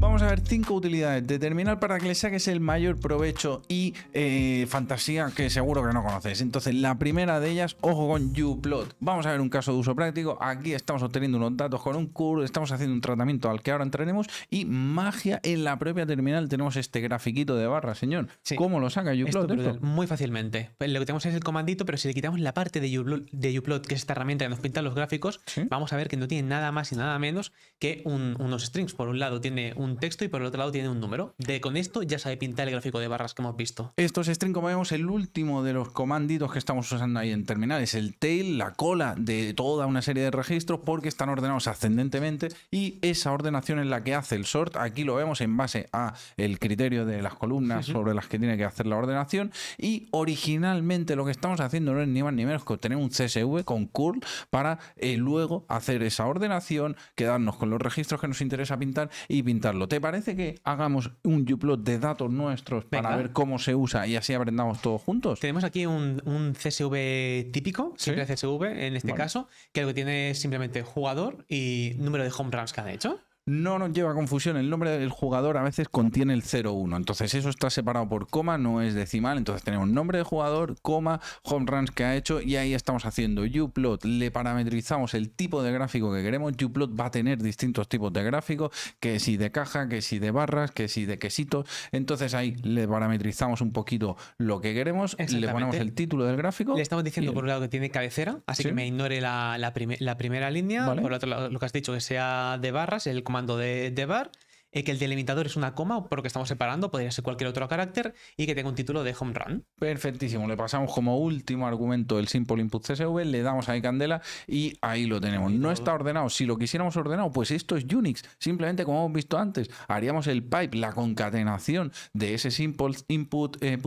vamos a ver cinco utilidades. de terminal para que le saques el mayor provecho y eh, fantasía que seguro que no conoces. Entonces, la primera de ellas, ojo con uplot. Vamos a ver un caso de uso práctico. Aquí estamos obteniendo unos datos con un curso estamos haciendo un tratamiento al que ahora entraremos y magia en la propia terminal tenemos este grafiquito de barra, señor. ¿Cómo lo saca uplot? Muy fácilmente. Pues lo que tenemos es el comandito, pero si le quitamos la parte de uplot, de uplot que es esta herramienta que nos pinta los gráficos, vamos a ver que no tiene nada más y nada menos que unos strings. Por un lado tiene un un texto y por el otro lado tiene un número. De con esto ya sabe pintar el gráfico de barras que hemos visto. Estos string, como vemos, el último de los comanditos que estamos usando ahí en terminal es el tail, la cola de toda una serie de registros porque están ordenados ascendentemente y esa ordenación es la que hace el sort. Aquí lo vemos en base a el criterio de las columnas sobre las que tiene que hacer la ordenación y originalmente lo que estamos haciendo no es ni más ni menos que obtener un CSV con curl para eh, luego hacer esa ordenación, quedarnos con los registros que nos interesa pintar y pintar ¿Te parece que hagamos un uplot de datos nuestros para ver cómo se usa y así aprendamos todos juntos? Tenemos aquí un, CSV típico, siempre CSV en este caso, que lo que tiene es simplemente jugador y número de home runs que han hecho no nos lleva a confusión. El nombre del jugador a veces contiene el 01 Entonces eso está separado por coma, no es decimal. Entonces tenemos nombre de jugador, coma, home runs que ha hecho y ahí estamos haciendo uplot. Le parametrizamos el tipo de gráfico que queremos. Uplot va a tener distintos tipos de gráfico, que si de caja, que si de barras, que si de quesitos. Entonces ahí le parametrizamos un poquito lo que queremos, le ponemos el título del gráfico. Le estamos diciendo por un lado que tiene cabecera, así que me ignore la, primera línea. Por otro lo que has dicho que sea de barras, el coma mando de, de bar eh, que el delimitador es una coma, porque estamos separando, podría ser cualquier otro carácter, y que tenga un título de home run. Perfectísimo, le pasamos como último argumento el simple input CSV, le damos ahí candela y ahí lo tenemos. No está ordenado, si lo quisiéramos ordenado, pues esto es Unix, simplemente como hemos visto antes, haríamos el pipe, la concatenación de ese simple input eh,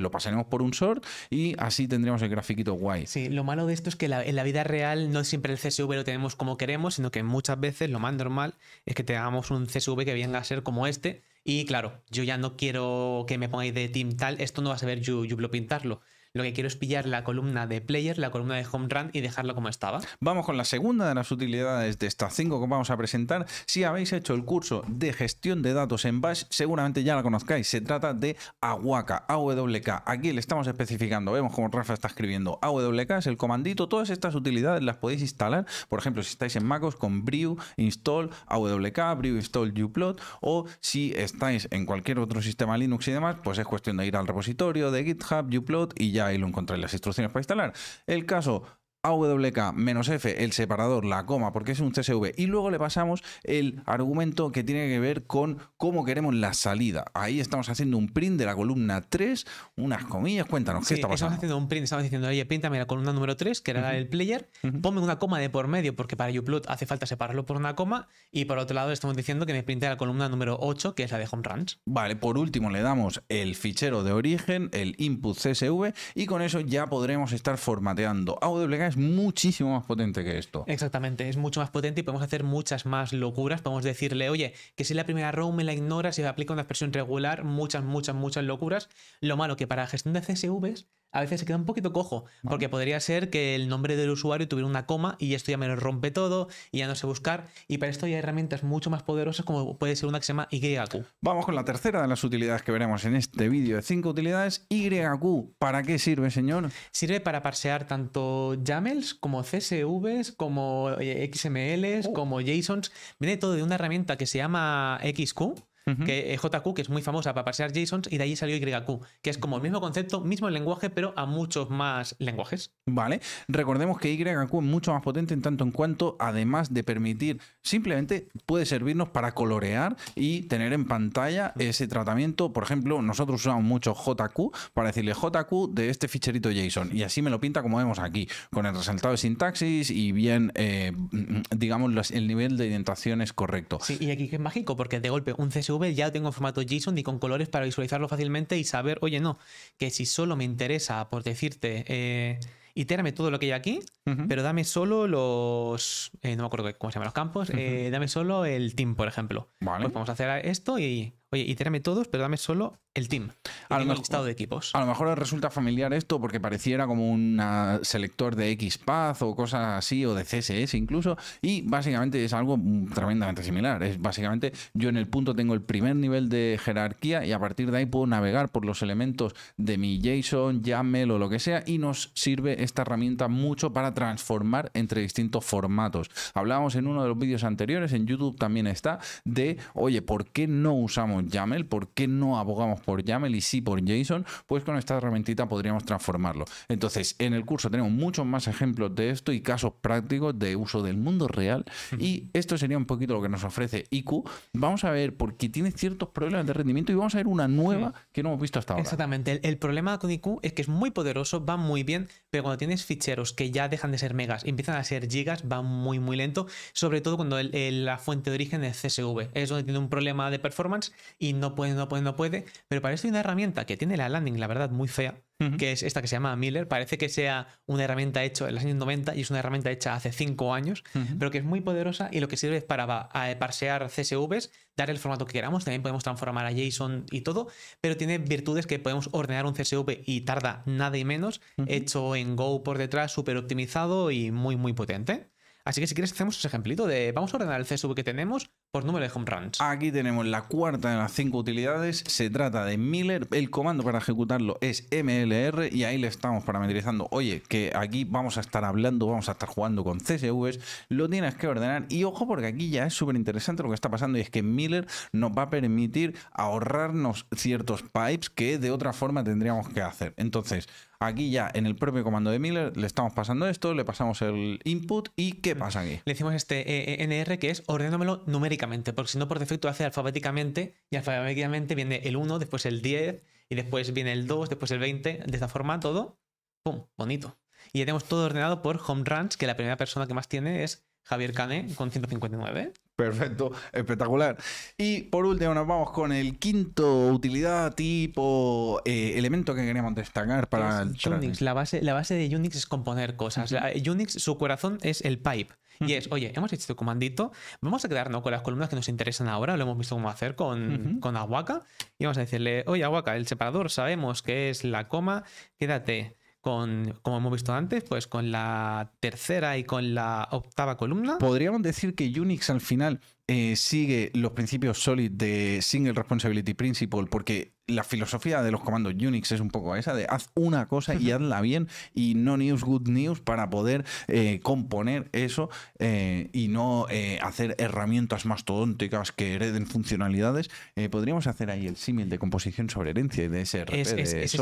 lo pasaremos por un sort y así tendríamos el grafiquito guay. Sí, lo malo de esto es que en la vida real no siempre el CSV lo tenemos como queremos, sino que muchas veces lo más normal es que tengamos un CSV que venga a ser como este. Y claro, yo ya no quiero que me pongáis de team tal, esto no va a saber yo, yo pintarlo. Lo que quiero es pillar la columna de player, la columna de home run y dejarla como estaba. Vamos con la segunda de las utilidades de estas cinco que vamos a presentar. Si habéis hecho el curso de gestión de datos en Bash, seguramente ya la conozcáis. Se trata de AWK AWK. Aquí le estamos especificando. Vemos como Rafa está escribiendo. AWK es el comandito. Todas estas utilidades las podéis instalar, por ejemplo, si estáis en MacOS con Brew install AWK, Brew install uplot o si estáis en cualquier otro sistema Linux y demás, pues es cuestión de ir al repositorio de GitHub, uplot y ya ahí lo encontré las instrucciones para instalar. El caso, AWK-F, el separador, la coma, porque es un CSV. Y luego le pasamos el argumento que tiene que ver con cómo queremos la salida. Ahí estamos haciendo un print de la columna 3, unas comillas. Cuéntanos, ¿qué está pasando? Estamos haciendo un print, estamos diciendo, oye, píntame la columna número 3, que era el player, ponme una coma de por medio, porque para uplot hace falta separarlo por una coma. Y por otro lado, estamos diciendo que me printe la columna número 8, que es la de home runs. Vale, por último le damos el fichero de origen, el input CSV, y con eso ya podremos estar formateando. AWK es muchísimo más potente que esto. Exactamente, es mucho más potente y podemos hacer muchas más locuras. Podemos decirle, oye, que si la primera row me la ignora, si me aplica una expresión regular, muchas, muchas, muchas locuras. Lo malo que para gestión de CSVs a veces se queda un poquito cojo, porque podría ser que el nombre del usuario tuviera una coma y esto ya me lo rompe todo y ya no sé buscar. Y para esto ya hay herramientas mucho más poderosas como puede ser una que se llama YQ. Vamos con la tercera de las utilidades que veremos en este vídeo de cinco utilidades. YQ, ¿para qué sirve, señor? Sirve para parsear tanto YAMLs como CSVs, como eh, XMLs, oh. como JSONs. Viene todo de una herramienta que se llama XQ que eh, JQ, que es muy famosa para parsear JSONs, y de ahí salió YQ, que es como el mismo concepto, mismo lenguaje, pero a muchos más lenguajes. Vale, recordemos que YQ es mucho más potente en tanto en cuanto, además de permitir, simplemente puede servirnos para colorear y tener en pantalla ese tratamiento. Por ejemplo, nosotros usamos mucho JQ para decirle JQ de este ficherito JSON, y así me lo pinta como vemos aquí, con el resultado de sintaxis y bien, eh, mm, mm, digamos, el nivel de indentación es correcto. Sí, y aquí que es mágico, porque de golpe un CSV ya tengo en formato JSON y con colores para visualizarlo fácilmente y saber, oye, no, que si solo me interesa, por decirte, eh, itérame todo lo que hay aquí, pero dame solo los. Eh, no me acuerdo cómo se llaman los campos. Eh, dame solo el team, por ejemplo. Vale. Pues vamos a hacer esto y. Oye, itérame todos, pero dame solo el team. A lo listado de equipos. A lo mejor os resulta familiar esto porque pareciera como un ah, selector de XPath o cosas así, o de CSS incluso, y básicamente es algo tremendamente similar. Es básicamente yo en el punto tengo el primer nivel de jerarquía y a partir de ahí puedo navegar por los elementos de mi JSON, YAML o lo que sea, y nos sirve esta herramienta mucho para transformar entre distintos formatos. Hablábamos en uno de los vídeos anteriores, en YouTube también está, de, oye, ¿por qué no usamos YAML? ¿Por qué no abogamos por YAML y sí por JSON, pues con esta herramientita podríamos transformarlo. Entonces, en el curso tenemos muchos más ejemplos de esto y casos prácticos de uso del mundo real. Y esto sería un poquito lo que nos ofrece IQ. Vamos a ver, porque tiene ciertos problemas de rendimiento y vamos a ver una nueva que no hemos visto hasta ahora. Exactamente. El, problema con IQ es que es muy poderoso, va muy bien, pero cuando tienes ficheros que ya dejan de ser megas y empiezan a ser gigas, va muy, muy lento, sobre todo cuando la fuente de origen es CSV. Es donde tiene un problema de performance y no puede, no puede, no puede. Pero para esto hay una herramienta que tiene la landing, la verdad, muy fea, que es esta que se llama Miller. Parece que sea una herramienta hecha en los años 90 y es una herramienta hecha hace 5 años, pero que es muy poderosa y lo que sirve es para parsear CSVs, dar el formato que queramos. También podemos transformar a JSON y todo, pero tiene virtudes que podemos ordenar un CSV y tarda nada y menos, hecho en Go por detrás, súper optimizado y muy, muy potente. Así que si quieres hacemos ese ejemplito de vamos a ordenar el CSV que tenemos por número de home runs. Aquí tenemos la cuarta de las cinco utilidades. Se trata de Miller. El comando para ejecutarlo es MLR y ahí le estamos parametrizando. Oye, que aquí vamos a estar hablando, vamos a estar jugando con CSVs. Lo tienes que ordenar. Y ojo, porque aquí ya es súper interesante lo que está pasando y es que Miller nos va a permitir ahorrarnos ciertos pipes que de otra forma tendríamos que hacer. Entonces, Aquí ya en el propio comando de Miller le estamos pasando esto, le pasamos el input y ¿qué mm. pasa aquí? Le decimos este e e NR que es ordenándomelo numérico porque si no, por defecto hace alfabéticamente y alfabéticamente viene el 1, después el 10 y después viene el 2, después el 20. De esta forma, todo, ¡pum! Bonito. Y ya tenemos todo ordenado por home runs, que la primera persona que más tiene es Javier Cane con 159. Perfecto, espectacular. Y por último, nos vamos con el quinto utilidad tipo eh, elemento que queríamos destacar para el La base, la base de Unix es componer cosas. Unix, su corazón es el pipe. Y es, oye, hemos hecho este comandito, vamos a quedarnos con las columnas que nos interesan ahora, lo hemos visto cómo hacer con, con Aguaca, y vamos a decirle, oye, Aguaca, el separador sabemos que es la coma, quédate con, como hemos visto antes, pues con la tercera y con la octava columna. Podríamos decir que Unix al final eh, sigue los principios SOLID de Single Responsibility Principle porque la filosofía de los comandos Unix es un poco esa de haz una cosa y hazla bien y no news good news para poder eh, componer eso eh, y no eh, hacer herramientas mastodónticas que hereden funcionalidades. podríamos hacer ahí el símil de composición sobre herencia y de SRP es,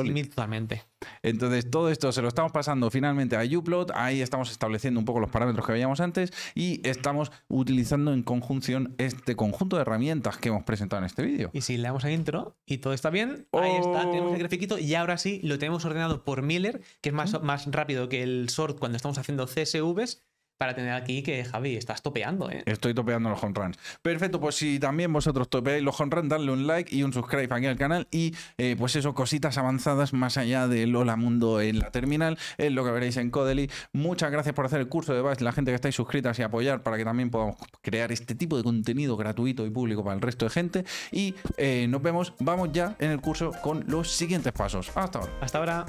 Entonces todo esto se lo estamos pasando finalmente a uplot, ahí estamos estableciendo un poco los parámetros que veíamos antes y estamos utilizando en conjunción este conjunto de herramientas que hemos presentado en este vídeo. Y si le damos a intro y todo está bien. Ahí está, tenemos el oh. grafiquito y ahora sí lo tenemos ordenado por Miller, que es más, más rápido que el sort cuando estamos haciendo CSVs para tener aquí que Javi, estás topeando, ¿eh? Estoy topeando los home runs. Perfecto, pues si también vosotros topeáis los home runs, dadle un like y un subscribe aquí al canal. Y eh, pues eso, cositas avanzadas más allá del Hola Mundo en la terminal, es lo que veréis en Codely. Muchas gracias por hacer el curso de base, la gente que estáis suscritas y apoyar para que también podamos crear este tipo de contenido gratuito y público para el resto de gente. Y eh, nos vemos, vamos ya en el curso con los siguientes pasos. Hasta ahora. Hasta ahora.